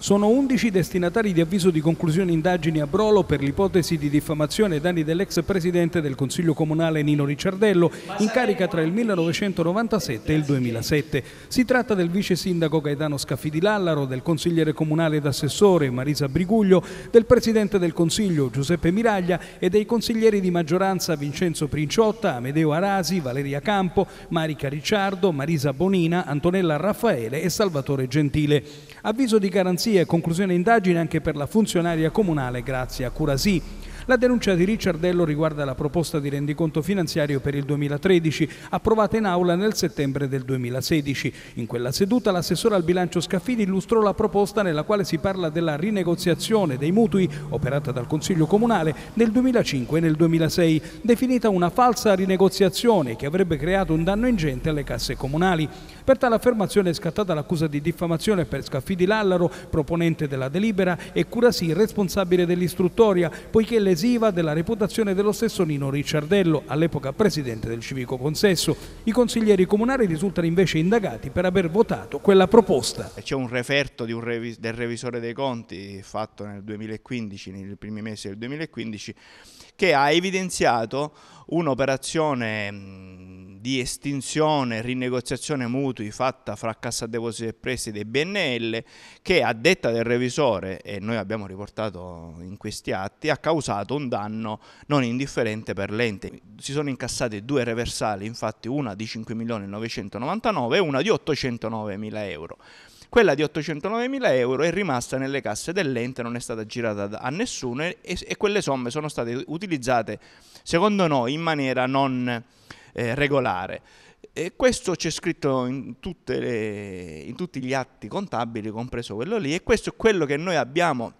Sono 11 destinatari di avviso di conclusione indagini a Brolo per l'ipotesi di diffamazione ai danni dell'ex presidente del Consiglio Comunale Nino Ricciardello, in carica tra il 1997 e il 2007. Si tratta del vice sindaco Gaetano Scaffi di Lallaro, del consigliere comunale ed assessore Marisa Briguglio, del presidente del Consiglio Giuseppe Miraglia e dei consiglieri di maggioranza Vincenzo Princiotta, Amedeo Arasi, Valeria Campo, Marica Ricciardo, Marisa Bonina, Antonella Raffaele e Salvatore Gentile. Avviso di garanzia Curasì e conclusione indagine anche per la funzionaria comunale Grazia Curasì. La denuncia di Ricciardello riguarda la proposta di rendiconto finanziario per il 2013, approvata in aula nel settembre del 2016. In quella seduta l'assessore al bilancio Scaffidi illustrò la proposta nella quale si parla della rinegoziazione dei mutui operata dal Consiglio Comunale nel 2005 e nel 2006, definita una falsa rinegoziazione che avrebbe creato un danno ingente alle casse comunali. Per tale affermazione è scattata l'accusa di diffamazione per Scaffidi Lallaro, proponente della delibera, e Curasi, responsabile dell'istruttoria, poiché le lesiva della reputazione dello stesso Nino Ricciardello, all'epoca presidente del civico consesso. I consiglieri comunali risultano invece indagati per aver votato quella proposta. C'è un referto un revis del revisore dei conti fatto nel 2015, nei primi mesi del 2015, che ha evidenziato un'operazione mm, di estinzione e rinegoziazione mutui fatta fra Cassa Depositi e Prestiti e BNL che a detta del revisore, e noi abbiamo riportato in questi atti, ha causato un danno non indifferente per l'ente. Si sono incassate due reversali, infatti una di 5.999 e una di 809.000 euro. Quella di 809.000 euro è rimasta nelle casse dell'ente, non è stata girata a nessuno e, e quelle somme sono state utilizzate, secondo noi, in maniera non eh, regolare. E questo c'è scritto in, le, in tutti gli atti contabili, compreso quello lì, e questo è quello che noi abbiamo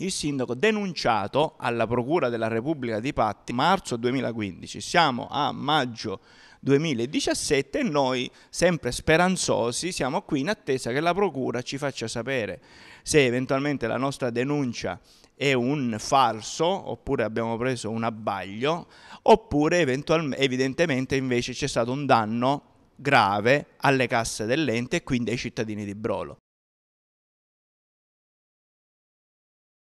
il sindaco denunciato alla Procura della Repubblica di Patti marzo 2015. Siamo a maggio 2017 e noi, sempre speranzosi, siamo qui in attesa che la Procura ci faccia sapere se eventualmente la nostra denuncia è un falso, oppure abbiamo preso un abbaglio, oppure evidentemente invece c'è stato un danno grave alle casse dell'ente e quindi ai cittadini di Brolo.